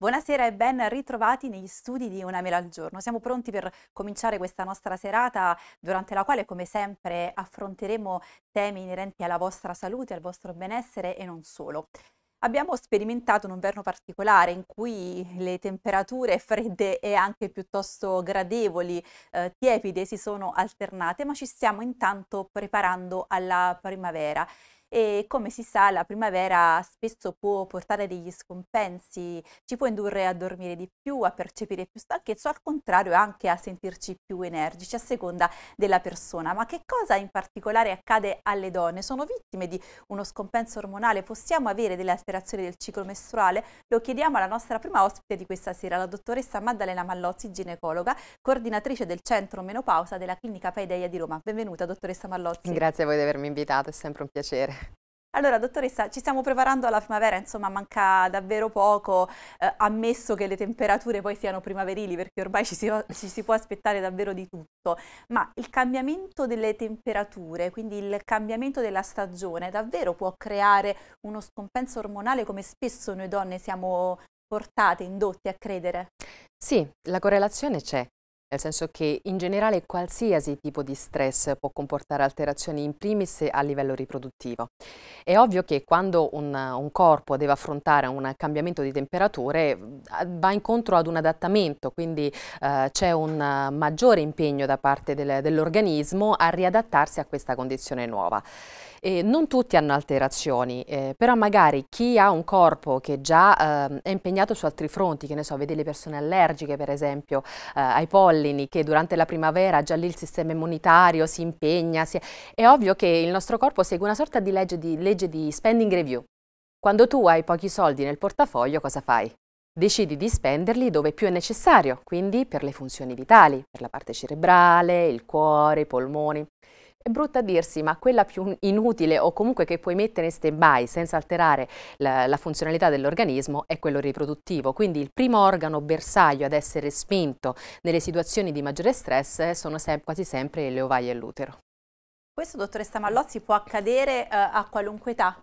Buonasera e ben ritrovati negli studi di Una Mela al Giorno. Siamo pronti per cominciare questa nostra serata durante la quale come sempre affronteremo temi inerenti alla vostra salute, al vostro benessere e non solo. Abbiamo sperimentato un inverno particolare in cui le temperature fredde e anche piuttosto gradevoli, eh, tiepide, si sono alternate, ma ci stiamo intanto preparando alla primavera e come si sa la primavera spesso può portare degli scompensi, ci può indurre a dormire di più, a percepire più stanchezza, al contrario anche a sentirci più energici a seconda della persona. Ma che cosa in particolare accade alle donne? Sono vittime di uno scompenso ormonale? Possiamo avere delle alterazioni del ciclo mestruale? Lo chiediamo alla nostra prima ospite di questa sera, la dottoressa Maddalena Mallozzi, ginecologa, coordinatrice del centro menopausa della clinica Paideia di Roma. Benvenuta dottoressa Mallozzi. Grazie a voi di avermi invitato, è sempre un piacere. Allora, dottoressa, ci stiamo preparando alla primavera, insomma manca davvero poco, eh, ammesso che le temperature poi siano primaverili, perché ormai ci si, ci si, può aspettare davvero di tutto, ma il cambiamento delle temperature, quindi il cambiamento della stagione, davvero può creare uno scompenso ormonale come spesso noi donne siamo portate, indotte a credere? Sì, la correlazione c'è nel senso che in generale qualsiasi tipo di stress può comportare alterazioni in primis a livello riproduttivo. È ovvio che quando un, un corpo deve affrontare un cambiamento di temperature va incontro ad un adattamento, quindi eh, c'è un maggiore impegno da parte del, dell'organismo a riadattarsi a questa condizione nuova. E non tutti hanno alterazioni, eh, però magari chi ha un corpo che già eh, è impegnato su altri fronti, che ne so, vede le persone allergiche per esempio eh, ai pollini, che durante la primavera già lì il sistema immunitario si impegna, si... è ovvio che il nostro corpo segue una sorta di legge, di legge di spending review. Quando tu hai pochi soldi nel portafoglio cosa fai? decidi di spenderli dove più è necessario, quindi per le funzioni vitali, per la parte cerebrale, il cuore, i polmoni. È brutta dirsi, ma quella più inutile o comunque che puoi mettere in stand-by senza alterare la, la funzionalità dell'organismo è quello riproduttivo. Quindi il primo organo bersaglio ad essere spinto nelle situazioni di maggiore stress sono se quasi sempre le ovaie e l'utero. Questo, dottoressa Mallozzi, può accadere eh, a qualunque età?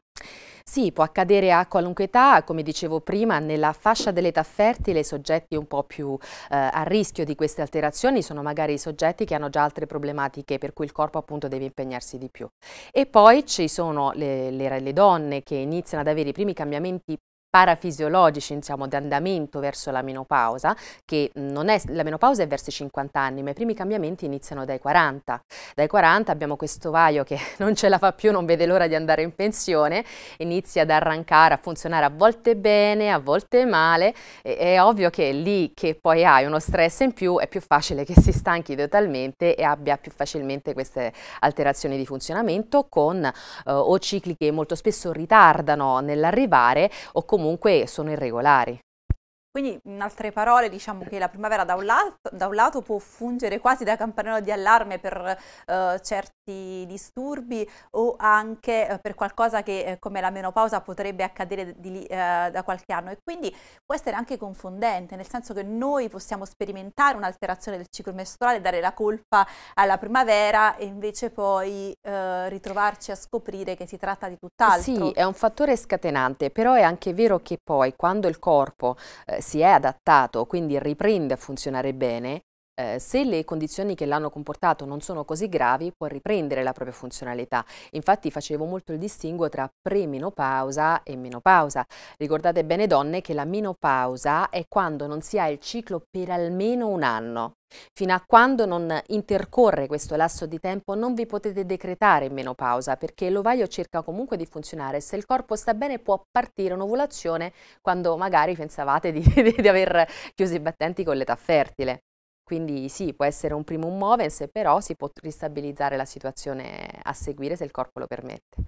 Sì, può accadere a qualunque età, come dicevo prima, nella fascia dell'età fertile i soggetti un po' più eh, a rischio di queste alterazioni sono magari i soggetti che hanno già altre problematiche per cui il corpo appunto deve impegnarsi di più. E poi ci sono le, le, le donne che iniziano ad avere i primi cambiamenti parafisiologici, diciamo, di andamento verso la menopausa, che non è, la menopausa è verso i 50 anni, ma i primi cambiamenti iniziano dai 40. Dai 40 abbiamo questo vaio che non ce la fa più, non vede l'ora di andare in pensione, inizia ad arrancare, a funzionare a volte bene, a volte male, e, è ovvio che lì che poi hai uno stress in più è più facile che si stanchi totalmente e abbia più facilmente queste alterazioni di funzionamento con eh, o cicli che molto spesso ritardano nell'arrivare o comunque comunque sono irregolari. Quindi, in altre parole, diciamo che la primavera da un, lato, da un lato può fungere quasi da campanello di allarme per eh, certi disturbi o anche eh, per qualcosa che, eh, come la menopausa, potrebbe accadere di, eh, da qualche anno. E quindi può essere anche confondente, nel senso che noi possiamo sperimentare un'alterazione del ciclo mestruale, dare la colpa alla primavera e invece poi eh, ritrovarci a scoprire che si tratta di tutt'altro. Sì, è un fattore scatenante, però è anche vero che poi, quando il corpo eh, si è adattato, quindi riprende a funzionare bene, eh, se le condizioni che l'hanno comportato non sono così gravi può riprendere la propria funzionalità. Infatti facevo molto il distinguo tra premenopausa e menopausa. Ricordate bene donne che la menopausa è quando non si ha il ciclo per almeno un anno. Fino a quando non intercorre questo lasso di tempo non vi potete decretare in menopausa perché l'ovaio cerca comunque di funzionare. Se il corpo sta bene può partire un'ovulazione quando magari pensavate di, di, di aver chiuso i battenti con l'età fertile. Quindi sì, può essere un primo un movens, però si può ristabilizzare la situazione a seguire se il corpo lo permette.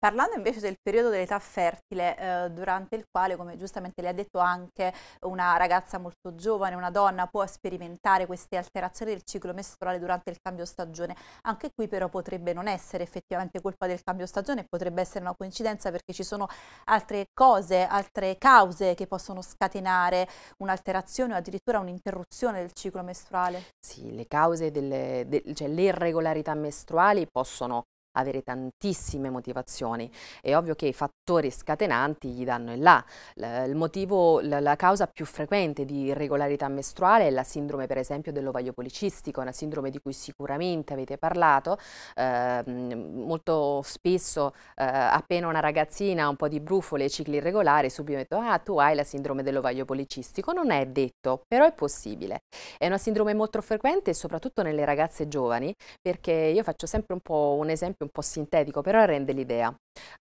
Parlando invece del periodo dell'età fertile, eh, durante il quale, come giustamente le ha detto anche una ragazza molto giovane, una donna può sperimentare queste alterazioni del ciclo mestruale durante il cambio stagione, anche qui però potrebbe non essere effettivamente colpa del cambio stagione, potrebbe essere una coincidenza perché ci sono altre cose, altre cause che possono scatenare un'alterazione o addirittura un'interruzione del ciclo mestruale. Sì, le cause delle, de, cioè le irregolarità mestruali possono avere tantissime motivazioni. È ovvio che i fattori scatenanti gli danno il là. L motivo, la causa più frequente di irregolarità mestruale è la sindrome per esempio dell'ovaio policistico, una sindrome di cui sicuramente avete parlato. Eh, molto spesso eh, appena una ragazzina ha un po' di brufole e cicli irregolari subito detto ah tu hai la sindrome dell'ovaio policistico. Non è detto, però è possibile. È una sindrome molto frequente soprattutto nelle ragazze giovani perché io faccio sempre un po' un esempio esempio un po' sintetico, però rende l'idea.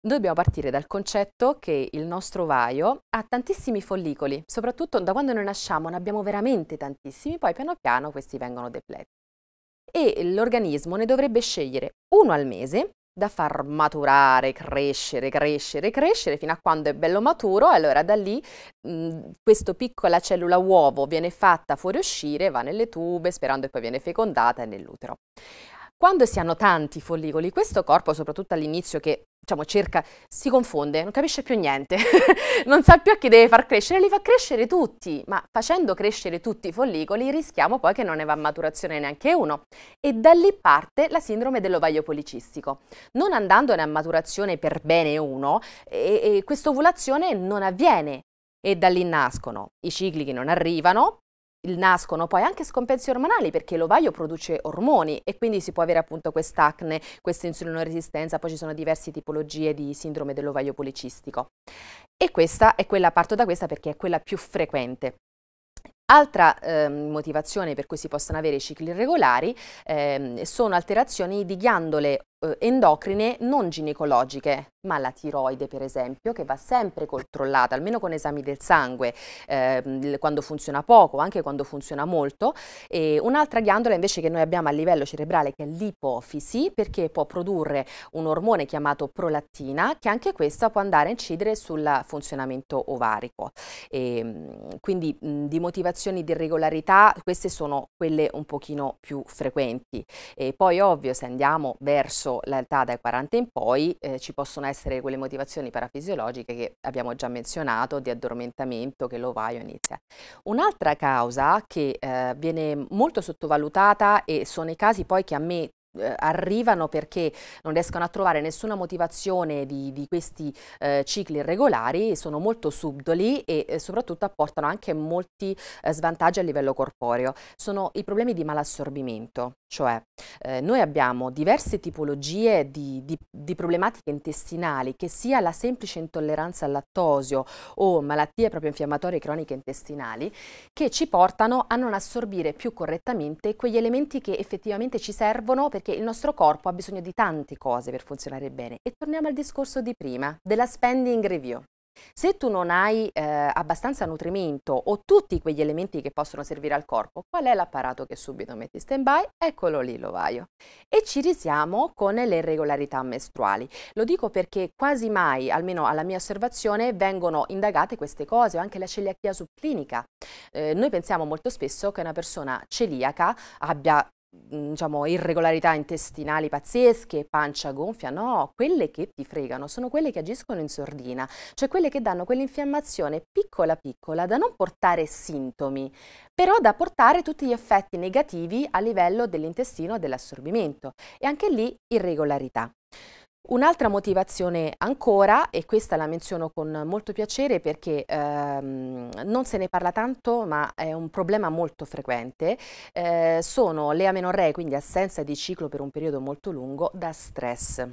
Dobbiamo partire dal concetto che il nostro ovaio ha tantissimi follicoli, soprattutto da quando noi nasciamo ne abbiamo veramente tantissimi, poi piano piano questi vengono depleti. E l'organismo ne dovrebbe scegliere uno al mese da far maturare, crescere, crescere, crescere fino a quando è bello maturo, allora da lì mh, questa piccola cellula uovo viene fatta fuoriuscire, va nelle tube, sperando che poi viene fecondata nell'utero. Quando si hanno tanti follicoli, questo corpo, soprattutto all'inizio che diciamo, cerca, si confonde, non capisce più niente, non sa più a chi deve far crescere, li fa crescere tutti, ma facendo crescere tutti i follicoli rischiamo poi che non ne va a maturazione neanche uno. E da lì parte la sindrome dell'ovaio policistico. Non andandone a maturazione per bene uno, e, e questa ovulazione non avviene, e da lì nascono i cicli che non arrivano, nascono poi anche scompensi ormonali perché l'ovaio produce ormoni e quindi si può avere appunto quest'acne, questa insulinoresistenza, poi ci sono diverse tipologie di sindrome dell'ovaio policistico. E questa è quella, parto da questa perché è quella più frequente. Altra eh, motivazione per cui si possono avere cicli irregolari eh, sono alterazioni di ghiandole eh, endocrine non ginecologiche, ma la tiroide per esempio, che va sempre controllata, almeno con esami del sangue, eh, quando funziona poco, anche quando funziona molto. E un'altra ghiandola invece che noi abbiamo a livello cerebrale che è l'ipofisi, perché può produrre un ormone chiamato prolattina, che anche questa può andare a incidere sul funzionamento ovarico. E, ehm, quindi mh, di motivazioni di irregolarità, queste sono quelle un pochino più frequenti. E poi ovvio, se andiamo verso verso l'età dai 40 in poi eh, ci possono essere quelle motivazioni parafisiologiche che abbiamo già menzionato, di addormentamento che l'ovaio inizia. Un'altra causa che eh, viene molto sottovalutata e sono i casi poi che a me eh, arrivano perché non riescono a trovare nessuna motivazione di, di questi eh, cicli irregolari, sono molto subdoli e eh, soprattutto apportano anche molti eh, svantaggi a livello corporeo. Sono i problemi di malassorbimento, cioè eh, noi abbiamo diverse tipologie di, di, di problematiche intestinali, che sia la semplice intolleranza al lattosio o malattie proprio infiammatorie croniche intestinali, che ci portano a non assorbire più correttamente quegli elementi che effettivamente ci servono perché perché il nostro corpo ha bisogno di tante cose per funzionare bene. E torniamo al discorso di prima, della spending review. Se tu non hai eh, abbastanza nutrimento o tutti quegli elementi che possono servire al corpo, qual è l'apparato che subito metti in stand by? Eccolo lì l'ovaio. E ci risiamo con le irregolarità mestruali. Lo dico perché quasi mai, almeno alla mia osservazione, vengono indagate queste cose, o anche la celiachia subclinica. Eh, noi pensiamo molto spesso che una persona celiaca abbia Mm, diciamo, irregolarità intestinali pazzesche, pancia gonfia, no, quelle che ti fregano sono quelle che agiscono in sordina, cioè quelle che danno quell'infiammazione piccola piccola da non portare sintomi, però da portare tutti gli effetti negativi a livello dell'intestino e dell'assorbimento e anche lì irregolarità. Un'altra motivazione ancora, e questa la menziono con molto piacere perché ehm, non se ne parla tanto ma è un problema molto frequente, eh, sono le amenorree, quindi assenza di ciclo per un periodo molto lungo, da stress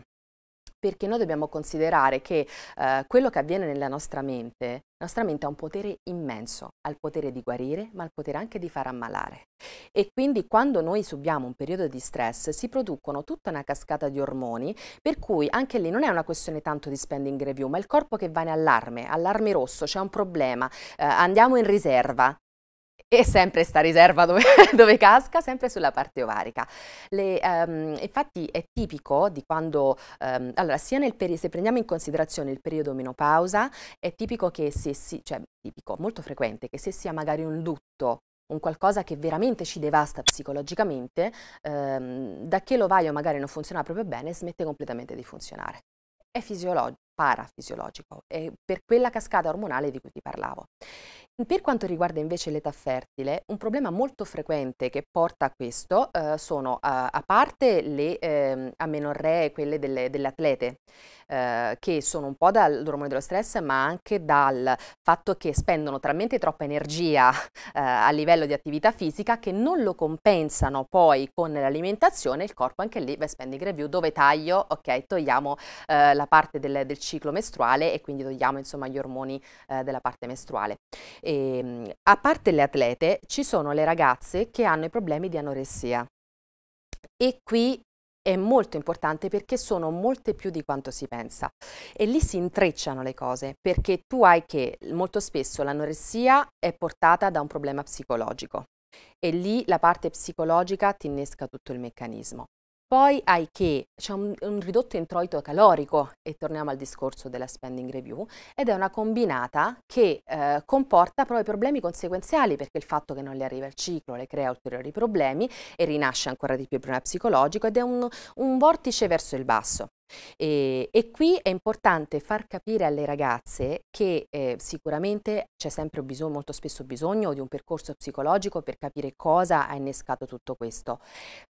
perché noi dobbiamo considerare che eh, quello che avviene nella nostra mente, la nostra mente ha un potere immenso, ha il potere di guarire, ma ha il potere anche di far ammalare. E quindi quando noi subiamo un periodo di stress si producono tutta una cascata di ormoni, per cui anche lì non è una questione tanto di spending review, ma il corpo che va in allarme, allarme rosso, c'è un problema, eh, andiamo in riserva, e sempre sta riserva dove, dove, casca, sempre sulla parte ovarica. Le, um, infatti è tipico di quando, um, allora sia nel periodo, se prendiamo in considerazione il periodo menopausa, è tipico che se si, cioè tipico, molto frequente, che se sia magari un lutto un qualcosa che veramente ci devasta psicologicamente, ehm, da che l'ovaio magari non funziona proprio bene, smette completamente di funzionare. È fisiologico, parafisiologico, eh, per quella cascata ormonale di cui ti parlavo. Per quanto riguarda invece l'età fertile, un problema molto frequente che porta a questo eh, sono a, eh, a, parte le eh, amenorree, quelle delle, delle atlete, eh, che sono un po' dall'ormone dello stress, ma anche dal fatto che spendono talmente troppa energia eh, a livello di attività fisica che non lo compensano poi con l'alimentazione, il corpo anche lì va spending review dove taglio, ok, togliamo eh, la parte del, del ciclo mestruale e quindi togliamo insomma, gli ormoni eh, della parte mestruale. E, ehm, a parte le atlete ci sono le ragazze che hanno i problemi di anoressia e qui è molto importante perché sono molte più di quanto si pensa e lì si intrecciano le cose perché tu hai che molto spesso l'anoressia è portata da un problema psicologico e lì la parte psicologica ti innesca tutto il meccanismo. Poi hai che c'è un, un, ridotto introito calorico, e torniamo al discorso della spending review, ed è una combinata che eh, comporta proprio problemi conseguenziali, perché il fatto che non le arriva il ciclo le crea ulteriori problemi e rinasce ancora di più il problema psicologico, ed è un, un vortice verso il basso. E, e, qui è importante far capire alle ragazze che eh, sicuramente c'è sempre bisogno, molto spesso bisogno di un percorso psicologico per capire cosa ha innescato tutto questo,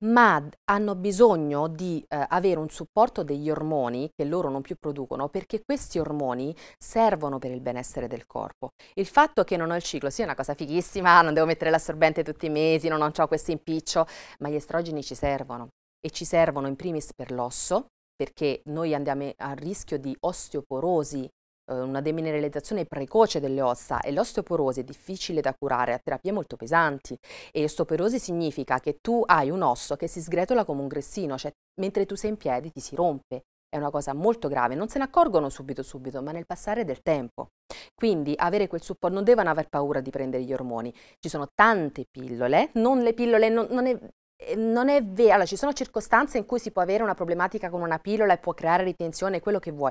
ma hanno bisogno di eh, avere un supporto degli ormoni che loro non più producono perché questi ormoni servono per il benessere del corpo. Il fatto che non ho il ciclo sia una cosa fighissima, non devo mettere l'assorbente tutti i mesi, non ho questo impiccio, ma gli estrogeni ci servono e ci servono in primis per l'osso, perché noi andiamo a rischio di osteoporosi, eh, una demineralizzazione precoce delle ossa e l'osteoporosi è difficile da curare, ha terapie molto pesanti e osteoporosi significa che tu hai un osso che si sgretola come un gressino, cioè mentre tu sei in piedi ti si rompe. È una cosa molto grave, non se ne accorgono subito subito, ma nel passare del tempo. Quindi avere quel supporto, non devono aver paura di prendere gli ormoni. Ci sono tante pillole, non le pillole, non, non è eh, non è vero, allora, ci sono circostanze in cui si può avere una problematica con una pillola e può creare ritenzione, quello che vuoi,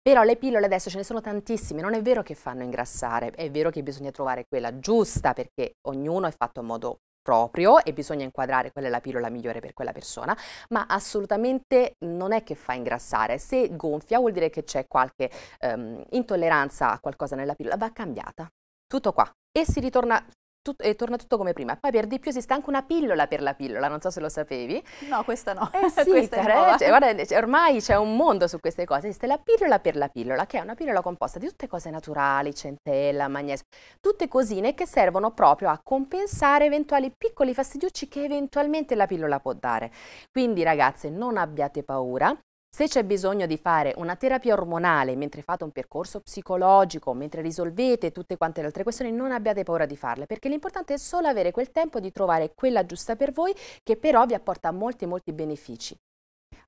però le pillole adesso ce ne sono tantissime, non è vero che fanno ingrassare, è vero che bisogna trovare quella giusta perché ognuno è fatto a modo proprio e bisogna inquadrare qual è la pillola migliore per quella persona, ma assolutamente non è che fa ingrassare, se gonfia vuol dire che c'è qualche um, intolleranza a qualcosa nella pillola, va cambiata. Tutto qua. E si ritorna tut e torna tutto come prima. Poi per di più esiste anche una pillola per la pillola, non so se lo sapevi. No, questa no. Eh sì, questa cara, cioè, guarda, ormai c'è un mondo su queste cose. Esiste la pillola per la pillola, che è una pillola composta di tutte cose naturali, centella, magnesio, tutte cosine che servono proprio a compensare eventuali piccoli fastidiucci che eventualmente la pillola può dare. Quindi ragazze, non abbiate paura, se c'è bisogno di fare una terapia ormonale mentre fate un percorso psicologico, mentre risolvete tutte quante le altre questioni, non abbiate paura di farle, perché l'importante è solo avere quel tempo di trovare quella giusta per voi che però vi apporta molti molti benefici.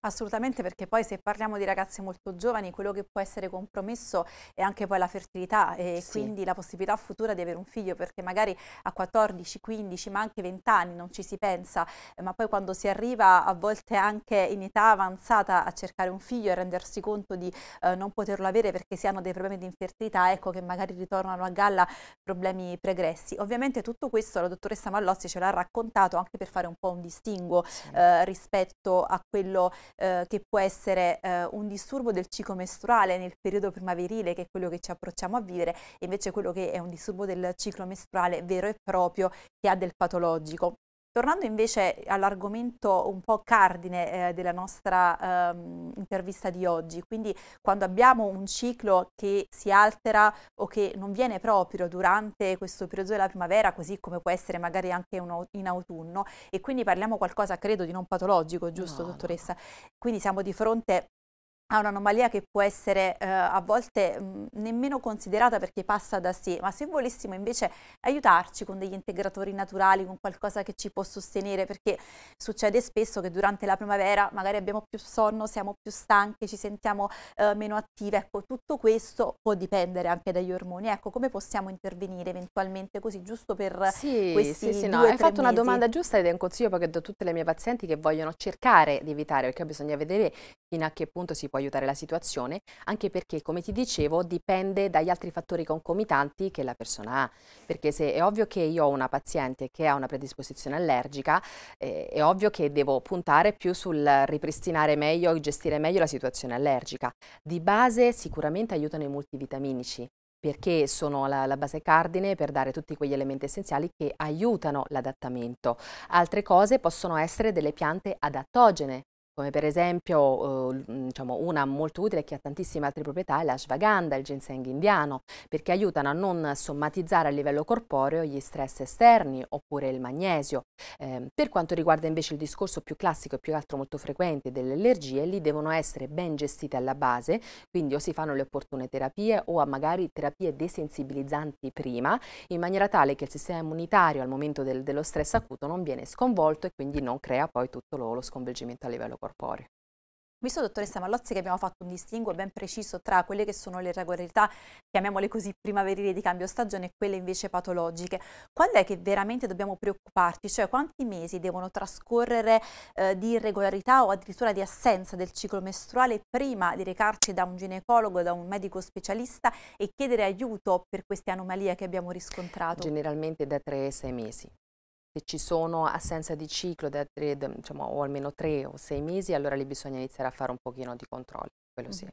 Assolutamente perché poi se parliamo di ragazze molto giovani quello che può essere compromesso è anche poi la fertilità e sì. quindi la possibilità futura di avere un figlio perché magari a 14, 15 ma anche 20 anni non ci si pensa eh, ma poi quando si arriva a volte anche in età avanzata a cercare un figlio e rendersi conto di eh, non poterlo avere perché si hanno dei problemi di infertilità ecco che magari ritornano a galla problemi pregressi. Ovviamente tutto questo la dottoressa Mallozzi ce l'ha raccontato anche per fare un po' un distinguo sì. eh, rispetto a quello eh, che può essere eh, un disturbo del ciclo mestruale nel periodo primaverile, che è quello che ci approcciamo a vivere, e invece quello che è un disturbo del ciclo mestruale vero e proprio, che ha del patologico. Tornando invece all'argomento un po' cardine eh, della nostra ehm, intervista di oggi, quindi quando abbiamo un ciclo che si altera o che non viene proprio durante questo periodo della primavera, così come può essere magari anche un, in autunno, e quindi parliamo qualcosa credo di non patologico, giusto no, dottoressa? No. Quindi siamo di fronte ha un'anomalia che può essere eh, a volte mh, nemmeno considerata perché passa da sé, ma se volessimo invece aiutarci con degli integratori naturali, con qualcosa che ci può sostenere, perché succede spesso che durante la primavera magari abbiamo più sonno, siamo più stanche, ci sentiamo eh, meno attive, ecco tutto questo può dipendere anche dagli ormoni, ecco come possiamo intervenire eventualmente così giusto per sì, questi sì, sì, due, no. Hai fatto mesi. una domanda giusta ed è un consiglio che do a tutte le mie pazienti che vogliono cercare di evitare, perché bisogna vedere fino a che punto si può aiutare la situazione, anche perché, come ti dicevo, dipende dagli altri fattori concomitanti che la persona ha. Perché se è ovvio che io ho una paziente che ha una predisposizione allergica, eh, è ovvio che devo puntare più sul ripristinare meglio, e gestire meglio la situazione allergica. Di base sicuramente aiutano i multivitaminici, perché sono la, la, base cardine per dare tutti quegli elementi essenziali che aiutano l'adattamento. Altre cose possono essere delle piante adattogene, come per esempio eh, diciamo una molto utile che ha tantissime altre proprietà è l'ashwagandha, il ginseng indiano, perché aiutano a non somatizzare a livello corporeo gli stress esterni oppure il magnesio. Eh, per quanto riguarda invece il discorso più classico e più altro molto frequente delle allergie, lì devono essere ben gestite alla base, quindi o si fanno le opportune terapie o magari terapie desensibilizzanti prima, in maniera tale che il sistema immunitario al momento del, dello stress acuto non viene sconvolto e quindi non crea poi tutto lo, lo sconvolgimento a livello corporeo corporeo. Visto, dottoressa Malozzi, che abbiamo fatto un distinguo ben preciso tra quelle che sono le irregolarità, chiamiamole così, primaverili di cambio stagione e quelle invece patologiche, quando è che veramente dobbiamo preoccuparci? Cioè quanti mesi devono trascorrere eh, di irregolarità o addirittura di assenza del ciclo mestruale prima di recarci da un ginecologo, da un medico specialista e chiedere aiuto per queste anomalie che abbiamo riscontrato? Generalmente da 3 a 6 mesi se ci sono assenza di ciclo da tre, diciamo, o almeno tre o sei mesi, allora lì bisogna iniziare a fare un pochino di controllo, quello sì.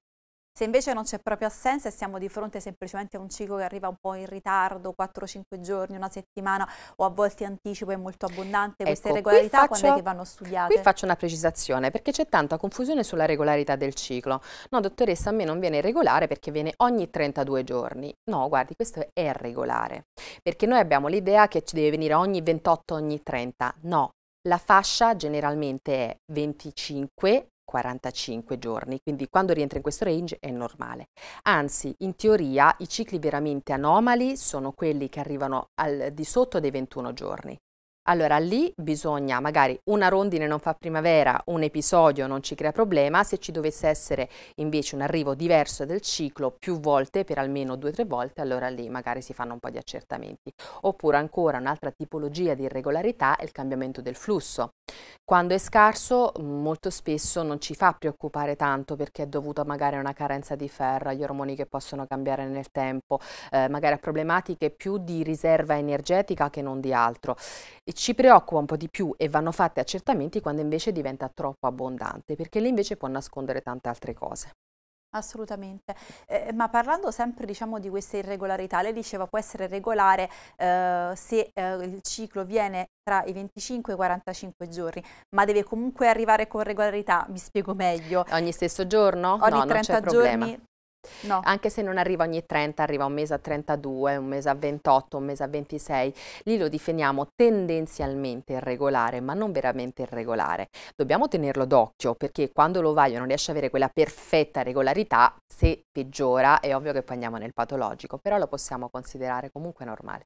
Se invece non c'è proprio assenza e siamo di fronte semplicemente a un ciclo che arriva un po' in ritardo, 4-5 giorni, una settimana o a volte anticipo è molto abbondante, ecco, queste regolarità faccio, quando è che vanno studiate? Qui faccio una precisazione perché c'è tanta confusione sulla regolarità del ciclo. No dottoressa, a me non viene regolare perché viene ogni 32 giorni. No, guardi, questo è regolare perché noi abbiamo l'idea che ci deve venire ogni 28, ogni 30. No, la fascia generalmente è 25 45 giorni, quindi quando rientra in questo range è normale. Anzi, in teoria i cicli veramente anomali sono quelli che arrivano al di sotto dei 21 giorni allora lì bisogna magari una rondine non fa primavera, un episodio non ci crea problema, se ci dovesse essere invece un arrivo diverso del ciclo più volte per almeno due o tre volte, allora lì magari si fanno un po' di accertamenti. Oppure ancora un'altra tipologia di irregolarità è il cambiamento del flusso. Quando è scarso molto spesso non ci fa preoccupare tanto perché è dovuto magari a una carenza di ferro, agli ormoni che possono cambiare nel tempo, eh, magari a problematiche più di riserva energetica che non di altro. E ci preoccupa un po' di più e vanno fatti accertamenti quando invece diventa troppo abbondante, perché lì invece può nascondere tante altre cose. Assolutamente, eh, ma parlando sempre diciamo, di queste irregolarità, lei diceva può essere regolare eh, se eh, il ciclo viene tra i 25 e i 45 giorni, ma deve comunque arrivare con regolarità, mi spiego meglio. Ogni stesso giorno? Ogni no, 30 giorni, problema. No. Anche se non arriva ogni 30, arriva un mese a 32, un mese a 28, un mese a 26. Lì lo definiamo tendenzialmente irregolare, ma non veramente irregolare. Dobbiamo tenerlo d'occhio perché quando l'ovaio non riesce ad avere quella perfetta regolarità, se peggiora è ovvio che poi andiamo nel patologico, però lo possiamo considerare comunque normale.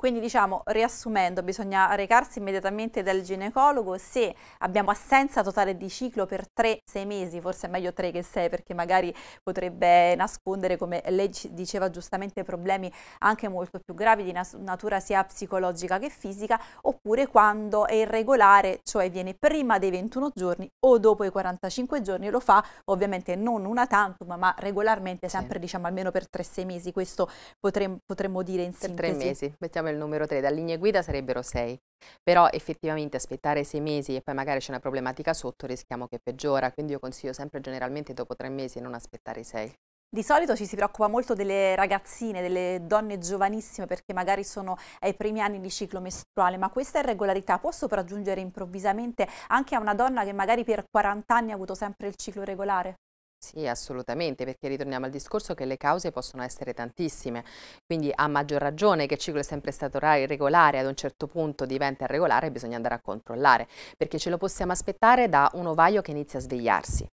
Quindi diciamo, riassumendo, bisogna recarsi immediatamente dal ginecologo se abbiamo assenza totale di ciclo per 3-6 mesi, forse è meglio 3 che 6 perché magari potrebbe nascondere, come lei diceva giustamente, problemi anche molto più gravi di natura sia psicologica che fisica, oppure quando è irregolare, cioè viene prima dei 21 giorni o dopo i 45 giorni, lo fa ovviamente non una tantum ma regolarmente sempre sì. diciamo almeno per 3-6 mesi, questo potremmo, dire in per sintesi. 3 mesi, mettiamo il numero 3, da linee guida sarebbero 6, però effettivamente aspettare 6 mesi e poi magari c'è una problematica sotto rischiamo che peggiora, quindi io consiglio sempre generalmente dopo 3 mesi non aspettare 6. Di solito ci si preoccupa molto delle ragazzine, delle donne giovanissime perché magari sono ai primi anni di ciclo mestruale, ma questa irregolarità può sopraggiungere improvvisamente anche a una donna che magari per 40 anni ha avuto sempre il ciclo regolare? Sì, assolutamente, perché ritorniamo al discorso che le cause possono essere tantissime, quindi a maggior ragione che il ciclo è sempre stato regolare, ad un certo punto diventa irregolare, bisogna andare a controllare, perché ce lo possiamo aspettare da un ovaio che inizia a svegliarsi,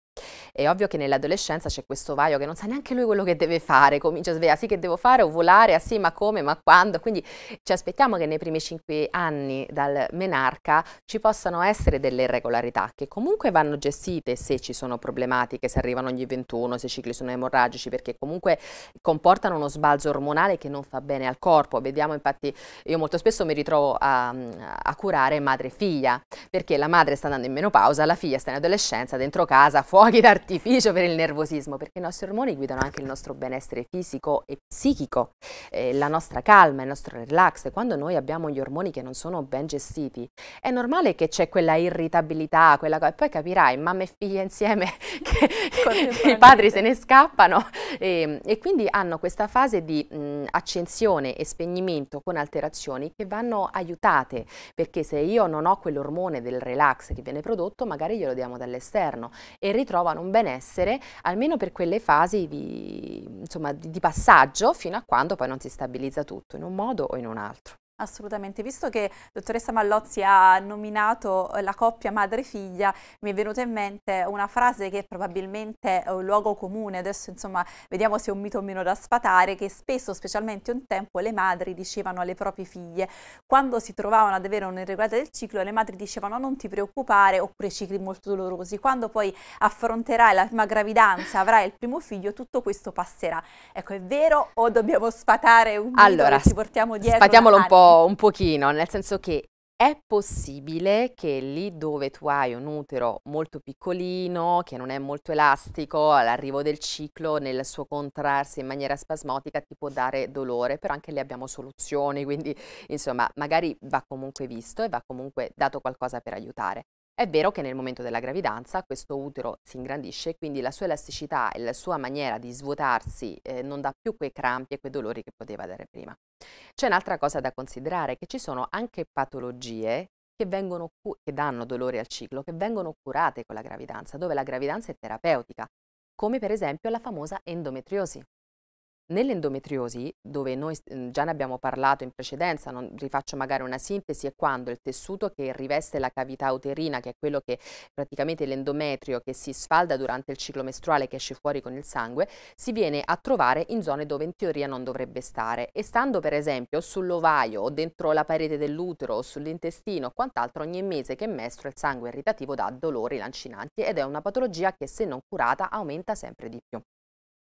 è ovvio che nell'adolescenza c'è questo vaio che non sa neanche lui quello che deve fare, comincia a svegliare, sì che devo fare o volare, ah sì ma come, ma quando, quindi ci aspettiamo che nei primi cinque anni dal menarca ci possano essere delle irregolarità che comunque vanno gestite se ci sono problematiche, se arrivano ogni 21, se i cicli sono emorragici, perché comunque comportano uno sbalzo ormonale che non fa bene al corpo. Vediamo infatti, io molto spesso mi ritrovo a, a curare madre e figlia, perché la madre sta andando in menopausa, la figlia sta in adolescenza, dentro casa, fuori fuochi d'artificio per il nervosismo, perché i nostri ormoni guidano anche il nostro benessere fisico e psichico, eh, la nostra calma, il nostro relax. Quando noi abbiamo gli ormoni che non sono ben gestiti, è normale che c'è quella irritabilità, quella... e poi capirai, mamma e figlia insieme, che i padri se ne scappano e, ehm, e quindi hanno questa fase di mh, accensione e spegnimento con alterazioni che vanno aiutate perché se io non ho quell'ormone del relax che viene prodotto magari glielo diamo dall'esterno e ritrovano un benessere almeno per quelle fasi di, insomma, di, di passaggio fino a quando poi non si stabilizza tutto in un modo o in un altro. Assolutamente, visto che dottoressa Mallozzi ha nominato eh, la coppia madre-figlia, mi è venuta in mente una frase che probabilmente è eh, un luogo comune, adesso insomma vediamo se è un mito o meno da sfatare, che spesso, specialmente un tempo, le madri dicevano alle proprie figlie, quando si trovavano ad avere un'irregolarità del ciclo, le madri dicevano non ti preoccupare oppure cicli molto dolorosi, quando poi affronterai la prima gravidanza, avrai il primo figlio, tutto questo passerà. Ecco, è vero o dobbiamo sfatare un mito allora, che ci portiamo dietro? Spatiamolo un po' un pochino, nel senso che è possibile che lì dove tu hai un utero molto piccolino, che non è molto elastico, all'arrivo del ciclo, nel suo contrarsi in maniera spasmodica ti può dare dolore, però anche lì abbiamo soluzioni, quindi insomma magari va comunque visto e va comunque dato qualcosa per aiutare. È vero che nel momento della gravidanza questo utero si ingrandisce, quindi la sua elasticità e la sua maniera di svuotarsi eh, non dà più quei crampi e quei dolori che poteva dare prima. C'è un'altra cosa da considerare, che ci sono anche patologie che, vengono, che danno dolore al ciclo, che vengono curate con la gravidanza, dove la gravidanza è terapeutica, come per esempio la famosa endometriosi. Nell'endometriosi, dove noi mhmm, già ne abbiamo parlato in precedenza, non rifaccio magari una sintesi, è quando il tessuto che riveste la cavità uterina, che è quello che praticamente l'endometrio che si sfalda durante il ciclo mestruale che esce fuori con il sangue, si viene a trovare in zone dove in teoria non dovrebbe stare e stando per esempio sull'ovaio o dentro la parete dell'utero o sull'intestino o quant'altro ogni mese che mestro il sangue irritativo dà dolori lancinanti ed è una patologia che se non curata aumenta sempre di più.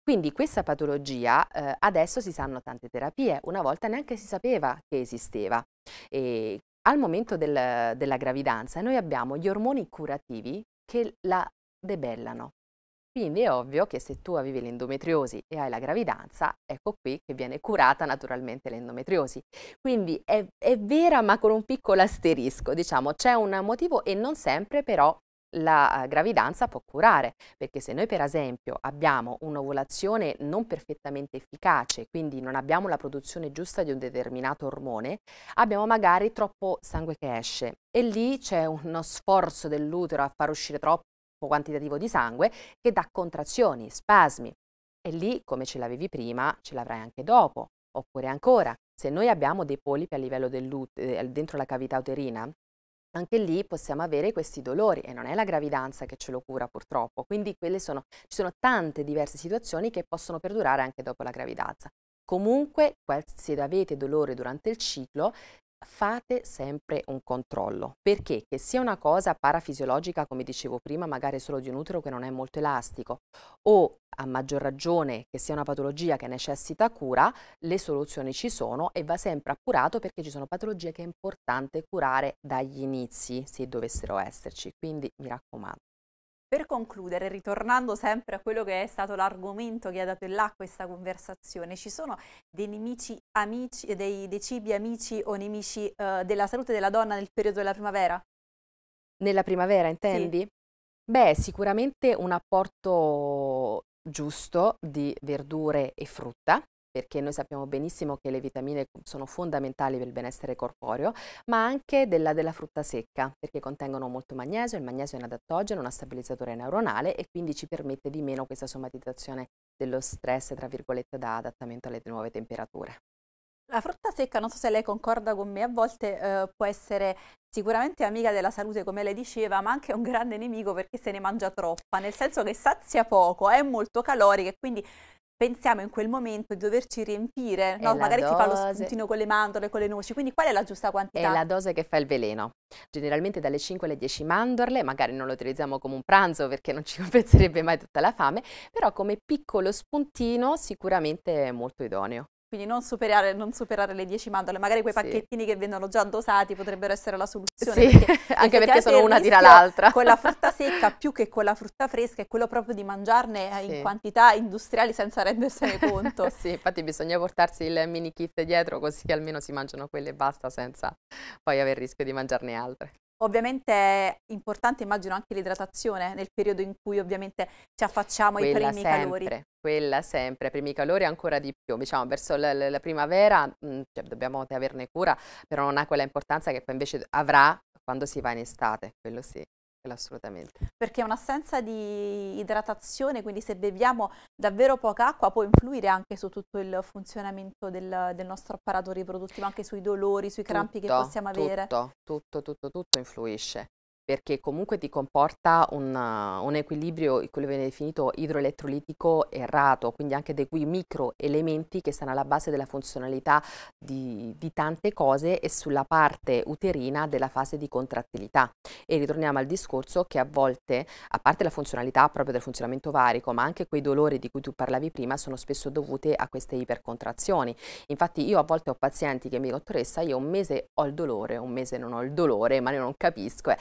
Quindi questa patologia eh, adesso si sanno tante terapie, una volta neanche si sapeva che esisteva. E al momento del, della gravidanza noi abbiamo gli ormoni curativi che la debellano. Quindi è ovvio che se tu avevi l'endometriosi e hai la gravidanza, ecco qui che viene curata naturalmente l'endometriosi. Quindi è, è vera ma con un piccolo asterisco, diciamo, c'è un motivo e non sempre però la eh, gravidanza può curare, perché se noi per esempio abbiamo un'ovulazione non perfettamente efficace, quindi non abbiamo la produzione giusta di un determinato ormone, abbiamo magari troppo sangue che esce e lì c'è uno sforzo dell'utero a far uscire troppo quantitativo di sangue che dà contrazioni, spasmi e lì come ce l'avevi prima ce l'avrai anche dopo. Oppure ancora, se noi abbiamo dei polipi a livello eh, dentro la cavità uterina, anche lì possiamo avere questi dolori e non è la gravidanza che ce lo cura purtroppo, quindi sono, ci sono tante diverse situazioni che possono perdurare anche dopo la gravidanza. Comunque, se avete dolore durante il ciclo, fate sempre un controllo, perché che sia una cosa parafisiologica, come dicevo prima, magari solo di un utero che non è molto elastico, o a maggior ragione che sia una patologia che necessita cura, le soluzioni ci sono e va sempre appurato perché ci sono patologie che è importante curare dagli inizi, se dovessero esserci, quindi mi raccomando. Per concludere, ritornando sempre a quello che è stato l'argomento che ha dato in là questa conversazione, ci sono dei, nemici, amici, dei, dei cibi amici o nemici uh, della salute della donna nel periodo della primavera? Nella primavera, intendi? Sì. Beh, sicuramente un apporto giusto di verdure e frutta, perché noi sappiamo benissimo che le vitamine sono fondamentali per il benessere corporeo, ma anche della, della frutta secca, perché contengono molto magnesio, il magnesio è un adattogeno, un stabilizzatore neuronale e quindi ci permette di meno questa somatizzazione dello stress, tra virgolette, da adattamento alle nuove temperature. La frutta secca, non so se lei concorda con me, a volte eh, può essere sicuramente amica della salute, come lei diceva, ma anche un grande nemico perché se ne mangia troppa, nel senso che sazia poco, è molto calorica e quindi pensiamo in quel momento di doverci riempire, no? magari dose. si fa lo spuntino con le mandorle, con le noci, quindi qual è la giusta quantità? È la dose che fa il veleno. Generalmente dalle 5 alle 10 mandorle, magari non lo utilizziamo come un pranzo perché non ci compenserebbe mai tutta la fame, però come piccolo spuntino sicuramente è molto idoneo. Quindi non superare, non superare, le 10 mandorle, magari quei pacchettini che vengono già dosati potrebbero essere la soluzione. Sì, perché, anche perché sono una tira l'altra. Con la frutta secca più che con la frutta fresca è quello proprio di mangiarne eh, sì. in quantità industriali senza rendersene conto. sì, infatti bisogna portarsi il mini kit dietro così almeno si mangiano quelle e basta senza poi aver rischio di mangiarne altre. Ovviamente è importante, immagino, anche l'idratazione nel periodo in cui ovviamente ci affacciamo quella ai primi sempre, calori. Quella sempre, primi calori ancora di più. Diciamo, verso la, la primavera mh, mm, cioè, dobbiamo averne cura, però non ha quella importanza che poi invece avrà quando si va in estate, quello sì assolutamente. Perché un'assenza di idratazione, quindi se beviamo davvero poca acqua, può influire anche su tutto il funzionamento del, del nostro apparato riproduttivo, anche sui dolori, sui crampi che possiamo avere. Tutto, tutto, tutto, tutto influisce perché comunque ti comporta un, uh, un equilibrio, quello viene definito idroelettrolitico errato, quindi anche dei quei microelementi che stanno alla base della funzionalità di, di, tante cose e sulla parte uterina della fase di contrattilità. E ritorniamo al discorso che a volte, a parte la funzionalità proprio del funzionamento varico, ma anche quei dolori di cui tu parlavi prima sono spesso dovute a queste ipercontrazioni. Infatti io a volte ho pazienti che mi dicono, dottoressa, io un mese ho il dolore, un mese non ho il dolore, ma io non capisco. Eh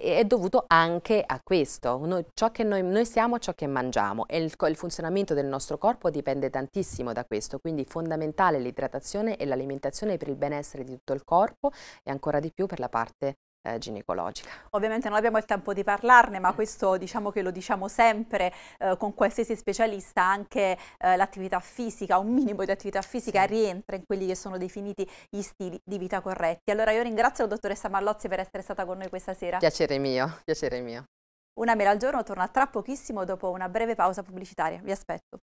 è dovuto anche a questo. Noi, che noi, noi, siamo ciò che mangiamo e il, il, funzionamento del nostro corpo dipende tantissimo da questo, quindi fondamentale l'idratazione e l'alimentazione per il benessere di tutto il corpo e ancora di più per la parte eh, ginecologica. Ovviamente non abbiamo il tempo di parlarne, ma questo diciamo che lo diciamo sempre eh, con qualsiasi specialista, anche eh, l'attività fisica, un minimo di attività fisica sì. rientra in quelli che sono definiti gli stili di vita corretti. Allora io ringrazio la dottoressa Mallozzi per essere stata con noi questa sera. Piacere mio, piacere mio. Una mela al giorno torna tra pochissimo dopo una breve pausa pubblicitaria. Vi aspetto.